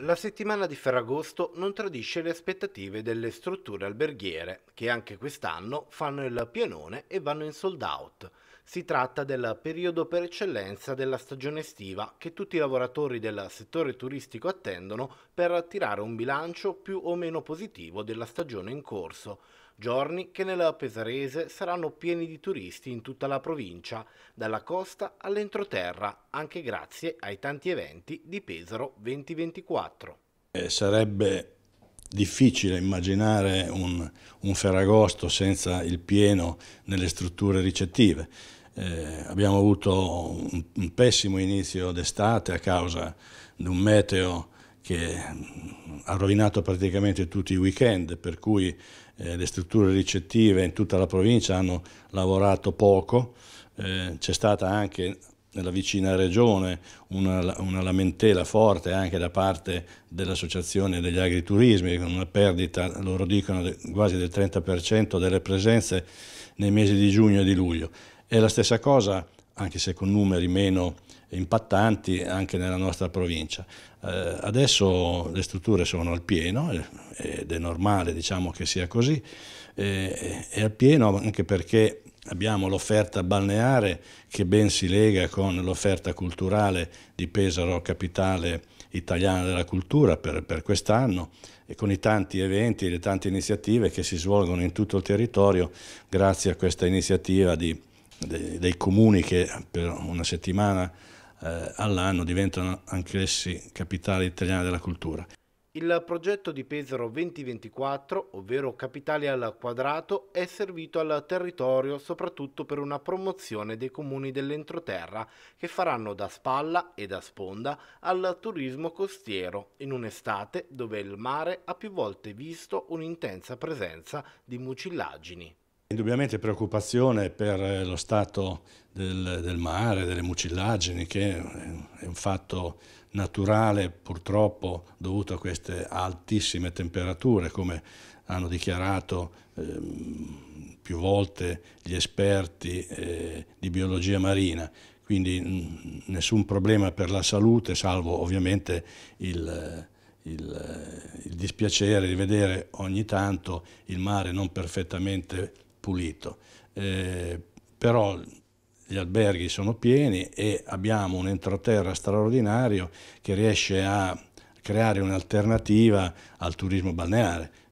La settimana di Ferragosto non tradisce le aspettative delle strutture alberghiere, che anche quest'anno fanno il pienone e vanno in sold out. Si tratta del periodo per eccellenza della stagione estiva che tutti i lavoratori del settore turistico attendono per tirare un bilancio più o meno positivo della stagione in corso giorni che nella Pesarese saranno pieni di turisti in tutta la provincia, dalla costa all'entroterra, anche grazie ai tanti eventi di Pesaro 2024. Eh, sarebbe difficile immaginare un, un, Ferragosto senza il pieno nelle strutture ricettive. Eh, abbiamo avuto un, un pessimo inizio d'estate a causa di un meteo che ha rovinato praticamente tutti i weekend, per cui eh, le strutture ricettive in tutta la provincia hanno lavorato poco, eh, c'è stata anche nella vicina regione una, una, lamentela forte anche da parte dell'associazione degli agriturismi, con una perdita, loro dicono, de, quasi del 30% delle presenze nei mesi di giugno e di luglio. E la stessa cosa anche se con numeri meno impattanti, anche nella nostra provincia. Eh, adesso le strutture sono al pieno eh, ed è normale diciamo, che sia così, eh, è al pieno anche perché abbiamo l'offerta balneare che ben si lega con l'offerta culturale di Pesaro, capitale italiana della cultura per, per quest'anno e con i tanti eventi e le tante iniziative che si svolgono in tutto il territorio grazie a questa iniziativa di dei, dei comuni che per una settimana eh, all'anno diventano anch'essi capitale italiana della cultura. Il progetto di Pesaro 2024, ovvero Capitali al quadrato, è servito al territorio soprattutto per una promozione dei comuni dell'entroterra che faranno da spalla e da sponda al turismo costiero in un'estate dove il mare ha più volte visto un'intensa presenza di mucillagini. Indubbiamente preoccupazione per eh, lo stato del, del, mare, delle mucillagini, che è un fatto naturale purtroppo dovuto a queste altissime temperature, come hanno dichiarato eh, più volte gli esperti eh, di biologia marina. Quindi mh, nessun problema per la salute, salvo ovviamente il... Il, il, dispiacere di vedere ogni tanto il mare non perfettamente pulito. Eh, però gli alberghi sono pieni e abbiamo un entroterra straordinario che riesce a creare un'alternativa al turismo balneare